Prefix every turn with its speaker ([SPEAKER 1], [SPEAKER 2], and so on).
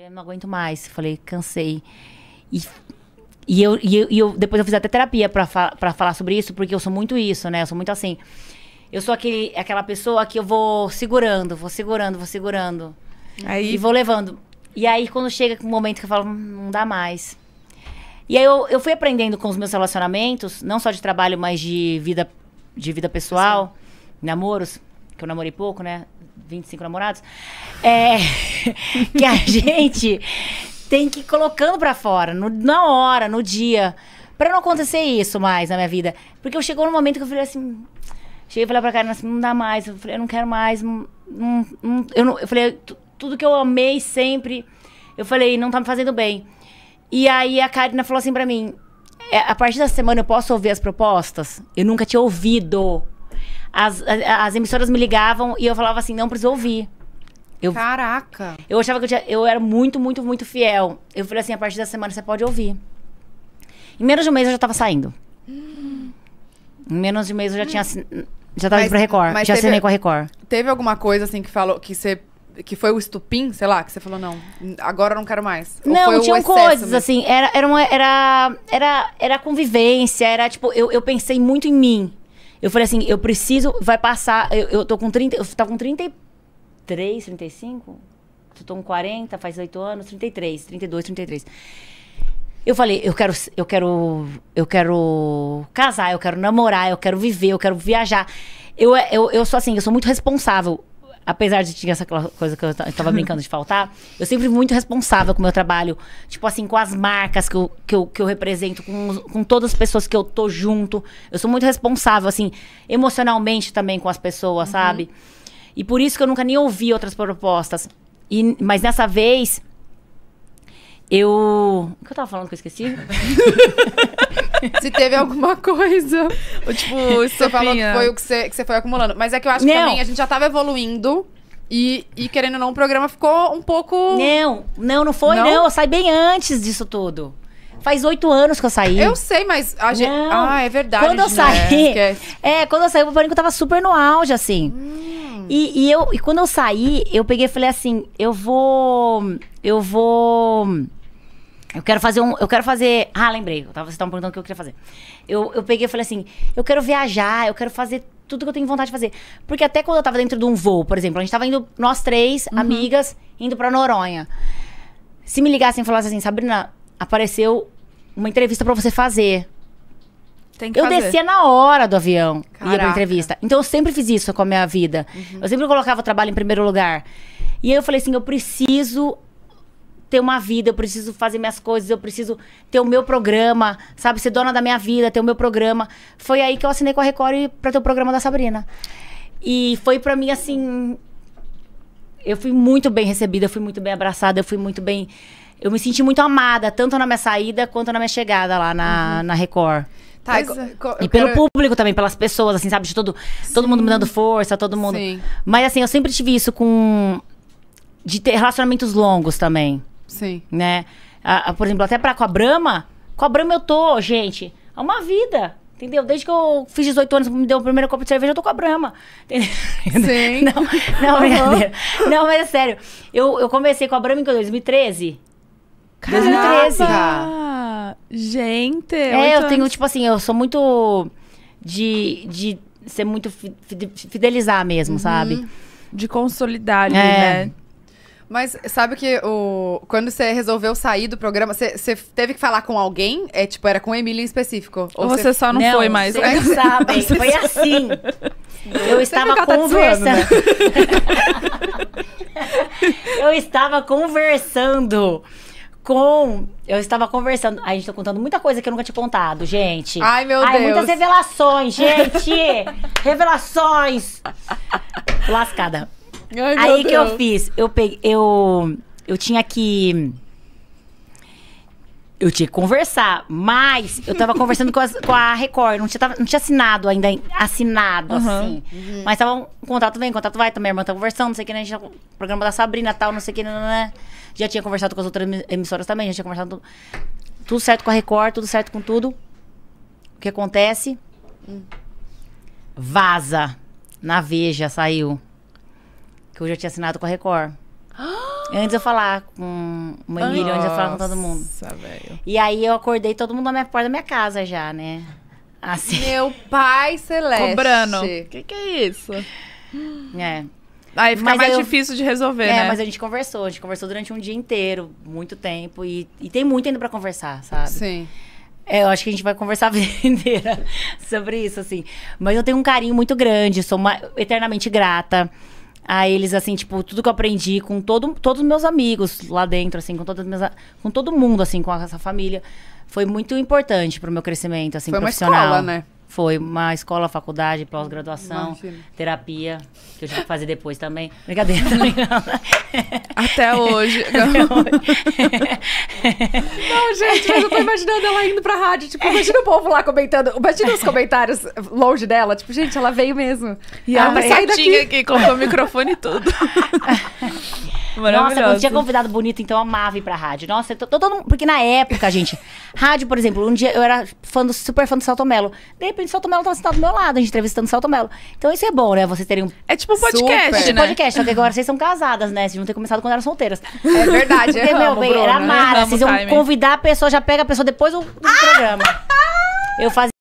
[SPEAKER 1] Eu não aguento mais. Falei, cansei. E, e, eu, e, eu, e eu, depois eu fiz até terapia pra, fa pra falar sobre isso, porque eu sou muito isso, né? Eu sou muito assim. Eu sou aquele, aquela pessoa que eu vou segurando, vou segurando, vou segurando. Aí... E vou levando. E aí, quando chega um momento que eu falo, hum, não dá mais. E aí eu, eu fui aprendendo com os meus relacionamentos, não só de trabalho, mas de vida, de vida pessoal, namoros, que eu namorei pouco, né? 25 namorados, é, que a gente tem que ir colocando pra fora, no, na hora, no dia, pra não acontecer isso mais na minha vida. Porque eu chegou no momento que eu falei assim. Cheguei e falei pra Karina assim, não dá mais, eu falei, eu não quero mais. Não, não, eu, não, eu falei, tudo que eu amei sempre, eu falei, não tá me fazendo bem. E aí a Karina falou assim pra mim: é, a partir da semana eu posso ouvir as propostas? Eu nunca tinha ouvido as, as emissoras me ligavam e eu falava assim, não preciso ouvir. Eu, Caraca! Eu achava que eu, tinha, eu era muito, muito, muito fiel. Eu falei assim, a partir da semana você pode ouvir. Em menos de um mês eu já tava saindo. Hum. Em menos de um mês eu já tinha... Já tava mas, indo pra Record. já teve, assinei com a Record. Teve alguma coisa assim que falou que você que foi o estupim, sei lá, que você falou, não, agora eu não quero mais. Ou não, tinham coisas, assim, era, era, uma, era, era, era convivência, era tipo, eu, eu pensei muito em mim. Eu falei assim, eu preciso, vai passar, eu, eu tô com 30, eu tava tá com 33, 35? Eu tô com 40, faz 8 anos, 33, 32, 33. Eu falei, eu quero, eu quero, eu quero casar, eu quero namorar, eu quero viver, eu quero viajar. Eu, eu, eu sou assim, eu sou muito responsável apesar de ter essa coisa que eu estava brincando de faltar, eu sempre fui muito responsável com o meu trabalho. Tipo assim, com as marcas que eu, que eu, que eu represento, com, com todas as pessoas que eu tô junto. Eu sou muito responsável, assim, emocionalmente também com as pessoas, uhum. sabe? E por isso que eu nunca nem ouvi outras propostas. E, mas nessa vez, eu. O que eu tava falando que eu esqueci? se teve alguma coisa. Ou, tipo, você sopinha. falou que foi o que você, que você foi acumulando. Mas é que eu acho que também a gente já tava evoluindo. E, e, querendo ou não, o programa ficou um pouco. Não, não, não foi, não. não. Eu saí bem antes disso tudo. Faz oito anos que eu saí. Eu sei, mas a gente. Não. Ah, é verdade. Quando eu saí. É, é, quando eu saí, o pânico tava super no auge, assim. Hum. E, e, eu, e quando eu saí, eu peguei e falei assim: eu vou. Eu vou eu quero fazer um. Eu quero fazer. Ah, lembrei. tava, você tava perguntando o que eu queria fazer. Eu, eu peguei e falei assim: eu quero viajar, eu quero fazer tudo que eu tenho vontade de fazer. Porque até quando eu tava dentro de um voo, por exemplo, a gente tava indo, nós três, uhum. amigas, indo pra Noronha. Se me ligassem e falassem assim, Sabrina, apareceu uma entrevista para você fazer. Tem que eu fazer. descia na hora do avião e ia pra entrevista. Então eu sempre fiz isso com a minha vida. Uhum. Eu sempre colocava o trabalho em primeiro lugar. E aí eu falei assim, eu preciso ter uma vida, eu preciso fazer minhas coisas, eu preciso ter o meu programa, sabe? Ser dona da minha vida, ter o meu programa. Foi aí que eu assinei com a Record pra ter o programa da Sabrina. E foi para mim assim. Eu fui muito bem recebida, eu fui muito bem abraçada, eu fui muito bem. Eu me senti muito amada, tanto na minha saída quanto na minha chegada lá na, uhum. na Record. Tá, eh, e, e pelo quero... público também, pelas pessoas, assim, sabe? De todo, todo mundo me dando força, todo mundo. Sim. Mas assim, eu sempre tive isso com. De ter relacionamentos longos também. Sim. Né? a por exemplo, até pra com a Brahma, com a Brahma eu tô, gente, há é uma vida. Entendeu? Desde que eu fiz 18 anos, me deu o primeiro copo de cerveja, eu tô com a Brahma. Entendeu? Sim. Não, não, Uhum. Não, mas é sério. Eu, eu comecei com a Brahma em 2013. Caramba. 2013. Gente! É, eu anos. tenho, tipo assim, eu sou muito de, de ser muito fidelizar mesmo, uhum. sabe? De consolidar ali, é. né? Mas sabe que o... quando você resolveu sair do programa, você, você teve que falar com alguém? É tipo, era com Emília em específico? Ou, ou você... você só não, não foi mais? Vocês né? sabem, foi assim. Eu estava tá conversando. Né? eu estava conversando com. Eu estava conversando. a gente tá contando muita coisa que eu nunca tinha contado, gente. Ai, meu Ai, Deus. Muitas revelações, gente! revelações! Lascada. Ai, Aí que eu fiz? Eu peguei. Eu, eu tinha que. Eu tinha que conversar, mas eu tava conversando com a, com a Record, não tinha, tava, não tinha assinado ainda, assinado uhum, assim. Uhum. Mas tava um contato vem, contato vai, então minha irmã tá conversando, não sei o que, né? Tinha, tá programa da Sabrina tal, não sei o que, né? né, né. Já tinha conversado com as outras emissoras também, já tinha conversado. Tudo certo com a Record, tudo certo com tudo. O que acontece? Hum. Vaza. Na Veja saiu que eu já tinha assinado com a Record. Antes eu falar com o Emílio, antes eu falar com todo mundo. Véio. E aí eu acordei todo mundo na minha porta da minha casa já, né? Assim. Meu pai celeste. Cobrando. O que, que é isso? É. Aí fica mas mais aí eu... difícil de resolver, é, né? É, mas a gente conversou. A gente conversou durante um dia inteiro, muito tempo. E, e tem muito ainda para conversar, sabe? Sim. É, eu acho que a gente vai conversar a vida inteira sobre isso, assim. Mas eu tenho um carinho muito grande, sou uma, eternamente grata a eles, assim, tipo, tudo que eu aprendi com todo, todos os meus amigos lá dentro, assim, com, todas minhas, com todo mundo, assim, com essa família. Foi muito importante pro meu crescimento, assim, foi profissional. uma escola, né? Foi uma escola, faculdade, pós-graduação, terapia, que eu tive que fazer depois também. Brincadeira, também Até hoje. Até hoje. não, gente, mas eu tô imaginando ela indo pra rádio. Tipo, imagina o povo lá comentando. Imagina os comentários longe dela. Tipo, gente, ela veio mesmo. E ela ah, vai sair daqui. que colocou o microfone e tudo. Nossa, eu tinha convidado bonito, então eu amava ir pra rádio. Nossa, tô, tô, todo mundo... Porque na época, gente, rádio, por exemplo, um dia eu era fã do, super fã do Salto Melo. De repente, o Salto Melo tava sentado do meu lado, a gente entrevistando o Salto Melo. Então isso é bom, né? Vocês terem um. É tipo um podcast. Super, é tipo podcast, só que agora vocês são casadas, né? Vocês não ter começado quando eram solteiras. É verdade, Porque, meu bem, era massa. Vocês vão convidar a pessoa, já pega a pessoa depois do, do ah! programa. Eu fazia.